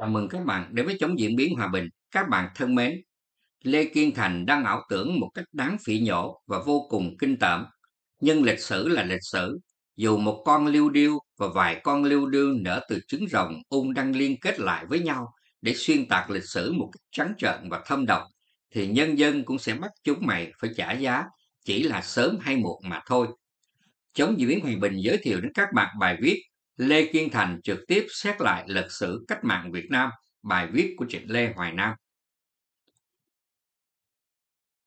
Chào mừng các bạn đến với chống diễn biến hòa bình. Các bạn thân mến, Lê Kiên Thành đang ảo tưởng một cách đáng phỉ nhổ và vô cùng kinh tởm. Nhưng lịch sử là lịch sử. Dù một con lưu điêu và vài con lưu điêu nở từ trứng rồng ung đang liên kết lại với nhau để xuyên tạc lịch sử một cách trắng trợn và thâm độc, thì nhân dân cũng sẽ bắt chúng mày phải trả giá, chỉ là sớm hay muộn mà thôi. Chống diễn biến hòa bình giới thiệu đến các bạn bài viết Lê Kiên Thành trực tiếp xét lại lịch sử cách mạng Việt Nam, bài viết của Trịnh Lê Hoài Nam.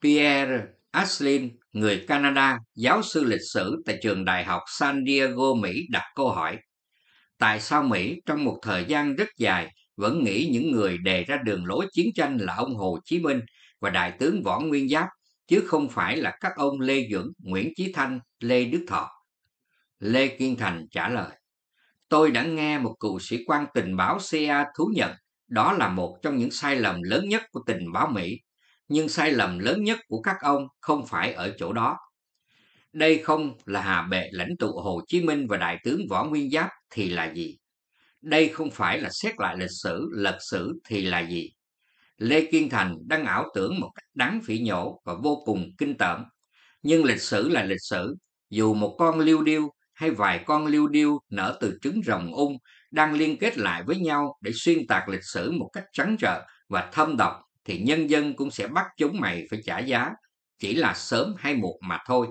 Pierre Aslin, người Canada, giáo sư lịch sử tại trường Đại học San Diego, Mỹ đặt câu hỏi Tại sao Mỹ trong một thời gian rất dài vẫn nghĩ những người đề ra đường lối chiến tranh là ông Hồ Chí Minh và Đại tướng Võ Nguyên Giáp, chứ không phải là các ông Lê Dưỡng, Nguyễn Chí Thanh, Lê Đức Thọ? Lê Kiên Thành trả lời tôi đã nghe một cựu sĩ quan tình báo CIA thú nhận đó là một trong những sai lầm lớn nhất của tình báo Mỹ, nhưng sai lầm lớn nhất của các ông không phải ở chỗ đó. Đây không là hà bệ lãnh tụ Hồ Chí Minh và Đại tướng Võ Nguyên Giáp thì là gì? Đây không phải là xét lại lịch sử, lật sử thì là gì? Lê Kiên Thành đang ảo tưởng một cách đáng phỉ nhổ và vô cùng kinh tởm. Nhưng lịch sử là lịch sử, dù một con liêu điêu hay vài con lưu điêu nở từ trứng rồng ung đang liên kết lại với nhau để xuyên tạc lịch sử một cách trắng trợn và thâm độc thì nhân dân cũng sẽ bắt chúng mày phải trả giá chỉ là sớm hay muộn mà thôi